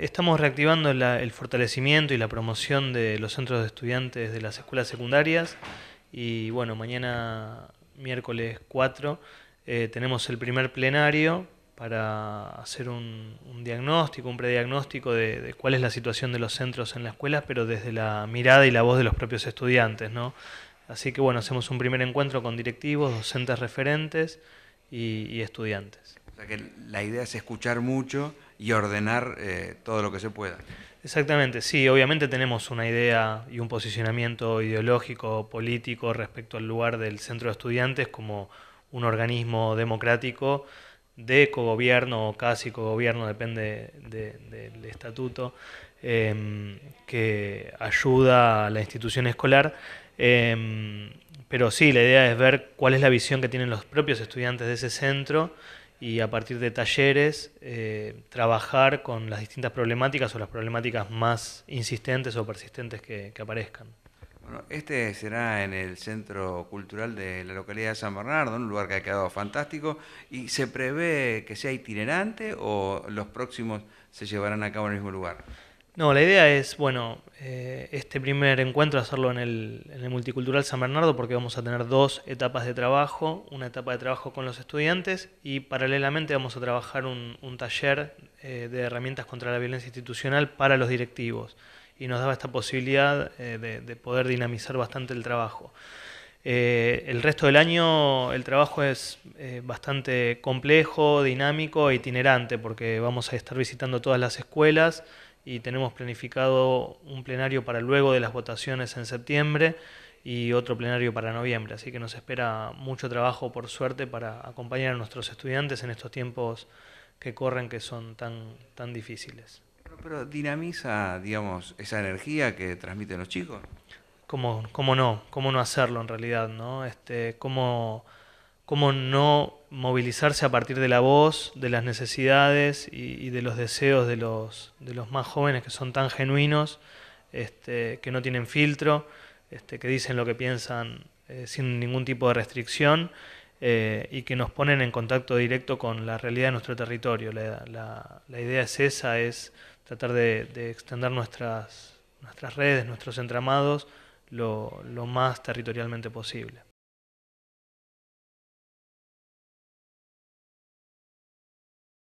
Estamos reactivando el fortalecimiento y la promoción de los centros de estudiantes de las escuelas secundarias y bueno, mañana miércoles 4 eh, tenemos el primer plenario para hacer un, diagnóstico, un prediagnóstico de, cuál es la situación de los centros en las escuelas, pero desde la mirada y la voz de los propios estudiantes. ¿no? Así que bueno, hacemos un primer encuentro con directivos, docentes referentes y, estudiantes. que la idea es escuchar mucho y ordenar eh, todo lo que se pueda. Exactamente, sí, obviamente tenemos una idea y un posicionamiento ideológico, político respecto al lugar del Centro de Estudiantes como un organismo democrático de cogobierno o casi cogobierno, depende del estatuto, em, que ayuda a la institución escolar. Em, pero sí, la idea es ver cuál es la visión que tienen los propios estudiantes de ese centro y a partir de talleres eh, trabajar con las distintas problemáticas o las problemáticas más insistentes o persistentes que, que, aparezcan. Bueno, este será en el Centro Cultural de la localidad de San Bernardo, un lugar que ha quedado fantástico, y se prevé que sea itinerante o los próximos se llevarán a cabo en el mismo lugar. No, la idea es, bueno, eh, este primer encuentro hacerlo en el, Multicultural San Bernardo porque vamos a tener dos etapas de trabajo, una etapa de trabajo con los estudiantes y paralelamente vamos a trabajar un, taller eh, de herramientas contra la violencia institucional para los directivos y nos daba esta posibilidad eh, de, de, poder dinamizar bastante el trabajo. el resto del año el trabajo es bastante complejo, dinámico e itinerante porque vamos a estar visitando todas las escuelas, y tenemos planificado un plenario para luego de las votaciones en septiembre y otro plenario para noviembre. Así que nos espera mucho trabajo, por suerte, para acompañar a nuestros estudiantes en estos tiempos que corren, que son tan, tan difíciles. Pero, dinamiza, digamos, esa energía que transmiten los chicos. ¿Cómo, no? ¿Cómo no hacerlo en realidad? ¿no? Este, ¿Cómo cómo no movilizarse a partir de la voz, de las necesidades y, de los deseos de los, de los, más jóvenes que son tan genuinos, este, que no tienen filtro, este, que dicen lo que piensan eh, sin ningún tipo de restricción eh, y que nos ponen en contacto directo con la realidad de nuestro territorio. La, idea es esa, es tratar de, extender nuestras, nuestras, redes, nuestros entramados lo más territorialmente posible.